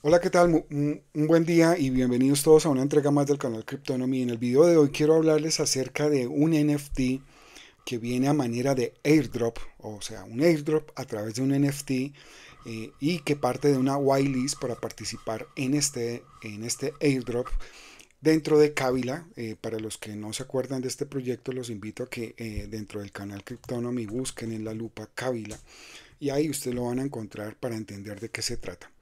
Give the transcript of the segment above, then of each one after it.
Hola, ¿qué tal? Un buen día y bienvenidos todos a una entrega más del canal Cryptonomy. En el video de hoy quiero hablarles acerca de un NFT que viene a manera de airdrop, o sea, un airdrop a través de un NFT eh, y que parte de una whitelist para participar en este, en este airdrop dentro de Kabila. Eh, para los que no se acuerdan de este proyecto, los invito a que eh, dentro del canal Cryptonomy busquen en la lupa Kabila y ahí ustedes lo van a encontrar para entender de qué se trata.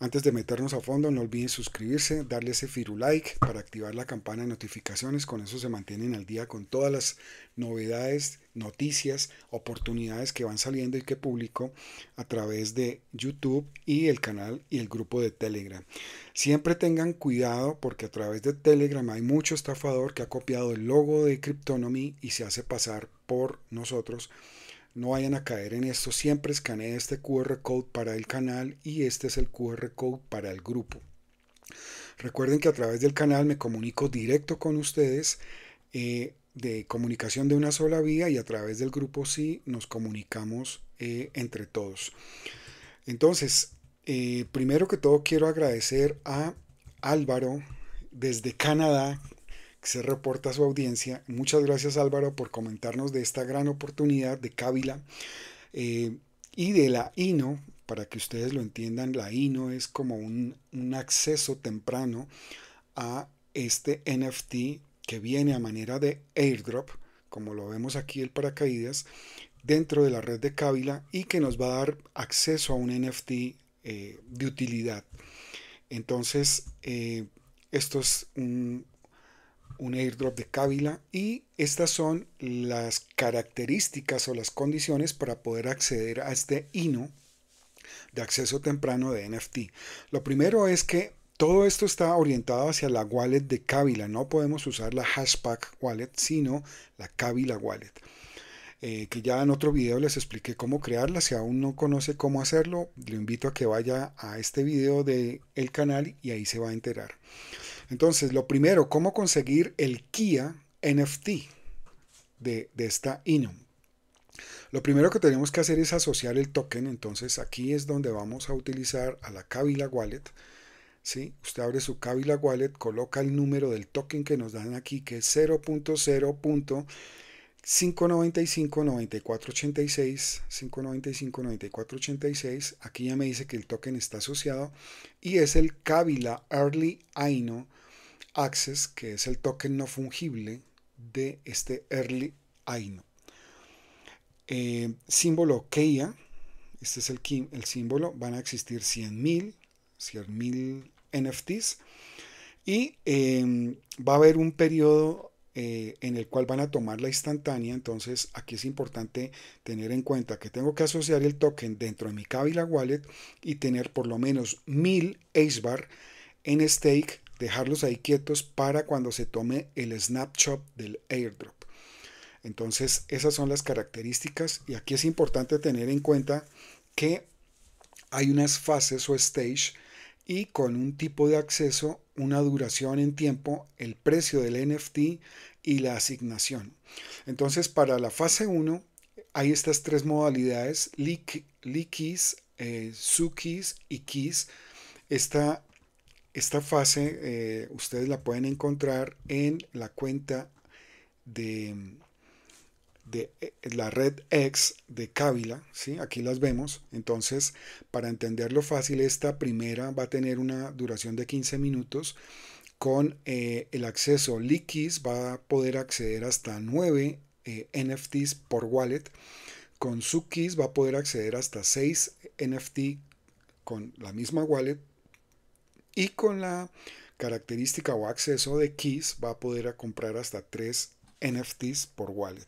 Antes de meternos a fondo, no olviden suscribirse, darle ese firulike para activar la campana de notificaciones. Con eso se mantienen al día con todas las novedades, noticias, oportunidades que van saliendo y que publico a través de YouTube y el canal y el grupo de Telegram. Siempre tengan cuidado porque a través de Telegram hay mucho estafador que ha copiado el logo de Cryptonomy y se hace pasar por nosotros no vayan a caer en esto. Siempre escanee este QR code para el canal y este es el QR code para el grupo. Recuerden que a través del canal me comunico directo con ustedes eh, de comunicación de una sola vía y a través del grupo sí nos comunicamos eh, entre todos. Entonces, eh, primero que todo quiero agradecer a Álvaro desde Canadá se reporta a su audiencia. Muchas gracias Álvaro por comentarnos de esta gran oportunidad de Cávila eh, y de la INO. Para que ustedes lo entiendan, la INO es como un, acceso temprano a este NFT que viene a manera de airdrop, como lo vemos aquí el paracaídas, dentro de la red de Cávila y que nos va a dar acceso a un NFT eh, de utilidad. Entonces, eh, esto es un, un airdrop de Kabila y estas son las características o las condiciones para poder acceder a este hino de acceso temprano de NFT. Lo primero es que todo esto está orientado hacia la wallet de Kabila. No podemos usar la hashpack wallet, sino la Kabila wallet. Eh, que ya en otro video les expliqué cómo crearla. Si aún no conoce cómo hacerlo, le invito a que vaya a este video del canal y ahí se va a enterar. Entonces, lo primero, ¿cómo conseguir el Kia NFT de, esta Inum? Lo primero que tenemos que hacer es asociar el token, entonces aquí es donde vamos a utilizar a la Kabila Wallet. ¿sí? Usted abre su Kabila Wallet, coloca el número del token que nos dan aquí, que es 0.0. 595-9486, 595-9486, aquí ya me dice que el token está asociado y es el Kabila Early Aino Access, que es el token no fungible de este Early Aino. Eh, símbolo KEIA, este es el, símbolo, van a existir 100.000, 100.000 NFTs y em, va a haber un periodo eh, en el cual van a tomar la instantánea. Entonces aquí es importante tener en cuenta que tengo que asociar el token dentro de mi Kabila Wallet y tener por lo menos 1000 AceBar en stake, dejarlos ahí quietos para cuando se tome el snapshot del airdrop. Entonces esas son las características y aquí es importante tener en cuenta que hay unas fases o stage y con un tipo de acceso, una duración en tiempo, el precio del NFT y la asignación. Entonces, para la fase 1 hay estas tres modalidades, Likis, eh, Sukis y keys. Esta, esta fase eh, ustedes la pueden encontrar en la cuenta de de eh, la red X de Kabila, ¿sí? aquí las vemos, entonces para entenderlo fácil esta primera va a tener una duración de 15 minutos, con eh, el acceso Likis va a poder acceder hasta 9 eh, NFTs por wallet, con Sukis va a poder acceder hasta 6 NFT con la misma wallet y con la característica o acceso de keys va a poder comprar hasta 3 NFTs por wallet.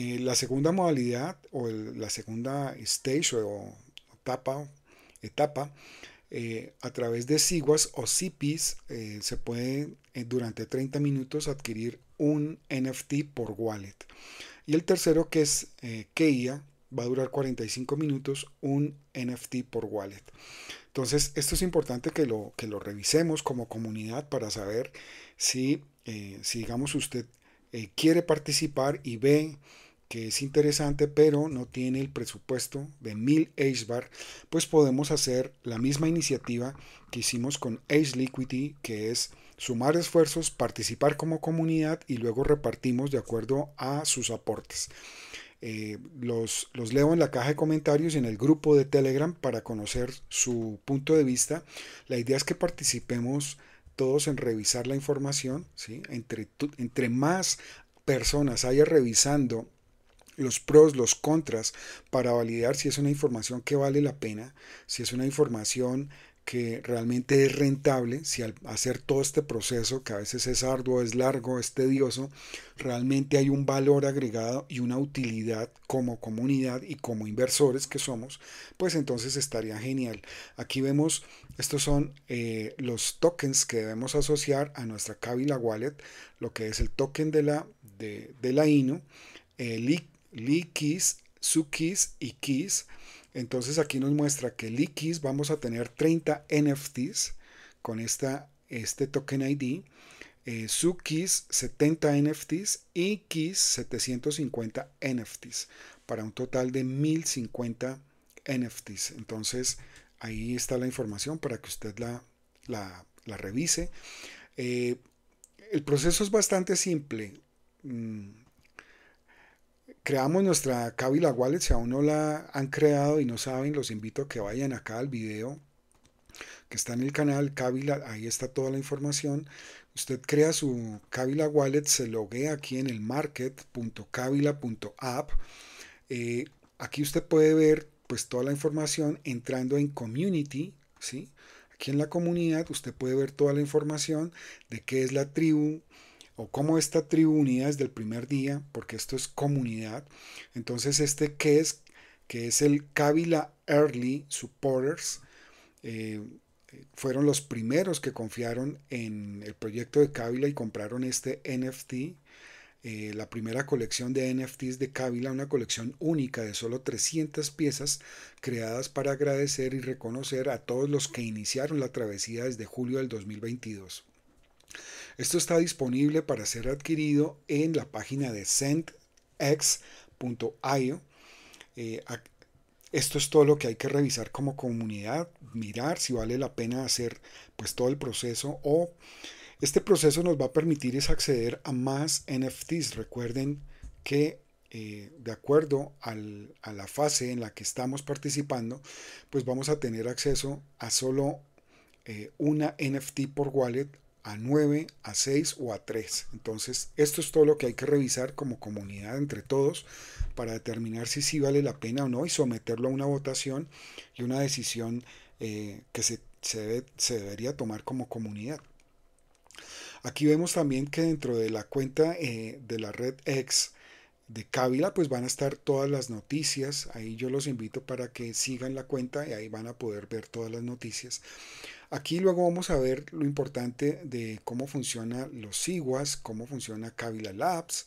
Eh, la segunda modalidad o la segunda stage o, etapa, etapa eh, a través de SIGUAS o cips eh, se puede durante 30 minutos adquirir un NFT por wallet. Y el tercero que es KEIA va a durar 45 minutos un NFT por wallet. Entonces esto es importante que lo, que lo revisemos como comunidad para saber si, si digamos usted quiere participar y ve que es interesante, pero no tiene el presupuesto de 1000 HBAR, pues podemos hacer la misma iniciativa que hicimos con Ace Liquidity, que es sumar esfuerzos, participar como comunidad y luego repartimos de acuerdo a sus aportes. Eh, los, los leo en la caja de comentarios y en el grupo de Telegram para conocer su punto de vista. La idea es que participemos todos en revisar la información. ¿sí? Entre, entre más personas haya revisando los pros, los contras, para validar si es una información que vale la pena, si es una información que realmente es rentable, si al hacer todo este proceso, que a veces es arduo, es largo, es tedioso, realmente hay un valor agregado y una utilidad como comunidad y como inversores que somos, pues entonces estaría genial. Aquí vemos, estos son eh, los tokens que debemos asociar a nuestra Kabila Wallet, lo que es el token de la, de, la INO, el Likis, Sukis y Kiss. Entonces aquí nos muestra que Kiss vamos a tener 30 NFTs con esta, este token ID. Eh, Sukis 70 NFTs y kiss 750 NFTs para un total de 1050 NFTs. Entonces ahí está la información para que usted la, la, revise. Eh, el proceso es bastante simple. Mm, creamos nuestra Kabila Wallet, si aún no la han creado y no saben, los invito a que vayan acá al video que está en el canal Kabila, ahí está toda la información. Usted crea su Kabila Wallet, se loguea aquí en el market.kabila.app. Eh, aquí usted puede ver pues toda la información entrando en community, ¿sí? Aquí en la comunidad usted puede ver toda la información de qué es la tribu, o como esta tribu unida desde el primer día, porque esto es comunidad. Entonces este que es, que es el Kabila Early Supporters, eh, eh, fueron los primeros que confiaron en el proyecto de Kabila y compraron este NFT. Eh, la primera colección de NFTs de Kabila, una colección única de solo 300 piezas creadas para agradecer y reconocer a todos los que iniciaron la travesía desde julio del 2022. Esto está disponible para ser adquirido en la página de sendx.io. Eh, esto es todo lo que hay que revisar como comunidad, mirar si vale la pena hacer pues todo el proceso o este proceso nos va a permitir acceder a más NFTs. Recuerden que eh, de acuerdo a la fase en la que estamos participando, pues vamos a tener acceso a solo eh, una NFT por wallet a 9, a 6 o a 3. Entonces, esto es todo lo que hay que revisar como comunidad entre todos para determinar si sí vale la pena o no y someterlo a una votación y una decisión eh, que se, se, debería tomar como comunidad. Aquí vemos también que dentro de la cuenta eh, de la red X de Cávila, pues van a estar todas las noticias. Ahí yo los invito para que sigan la cuenta y ahí van a poder ver todas las noticias. Aquí luego vamos a ver lo importante de cómo funcionan los SIGWAS, cómo funciona Kabila Labs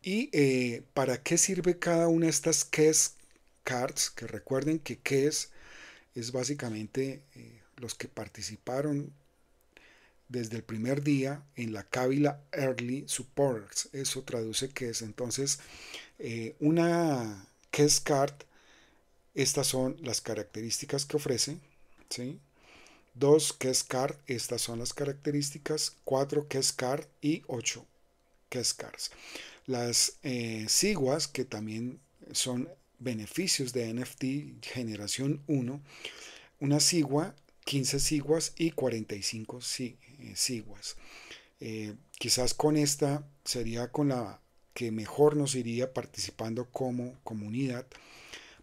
y eh, para qué sirve cada una de estas KES cards, que recuerden que KES es básicamente eh, los que participaron desde el primer día en la Kabila Early Supports. Eso traduce que es entonces eh, una KES Card. Estas son las características que ofrece. ¿sí? 2 que estas son las características, 4 que y 8 que Las eh, SIGUAS, que también son beneficios de NFT generación 1, una SIGUA, 15 SIGUAS y 45 eh, SIGUAS. Eh, quizás con esta sería con la que mejor nos iría participando como comunidad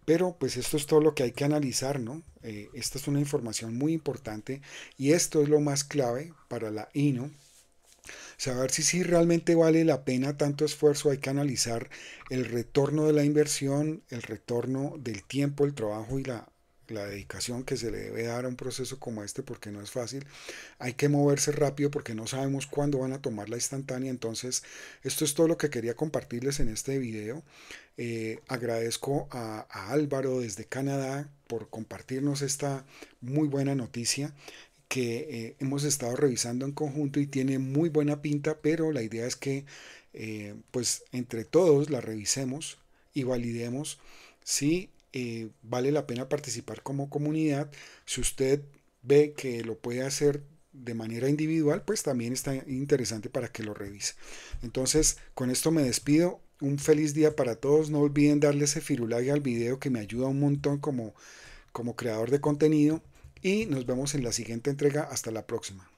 pero pues esto es todo lo que hay que analizar, ¿no? Eh, esta es una información muy importante y esto es lo más clave para la INO. Saber si, si realmente vale la pena tanto esfuerzo, hay que analizar el retorno de la inversión, el retorno del tiempo, el trabajo y la la dedicación que se le debe dar a un proceso como este porque no es fácil. Hay que moverse rápido porque no sabemos cuándo van a tomar la instantánea. Entonces, esto es todo lo que quería compartirles en este video. Eh, agradezco a, Álvaro desde Canadá por compartirnos esta muy buena noticia que eh, hemos estado revisando en conjunto y tiene muy buena pinta, pero la idea es que eh, pues entre todos la revisemos y validemos si eh, vale la pena participar como comunidad. Si usted ve que lo puede hacer de manera individual, pues también está interesante para que lo revise. Entonces, con esto me despido. Un feliz día para todos. No olviden darle ese firulai al video que me ayuda un montón como, como creador de contenido. Y nos vemos en la siguiente entrega. Hasta la próxima.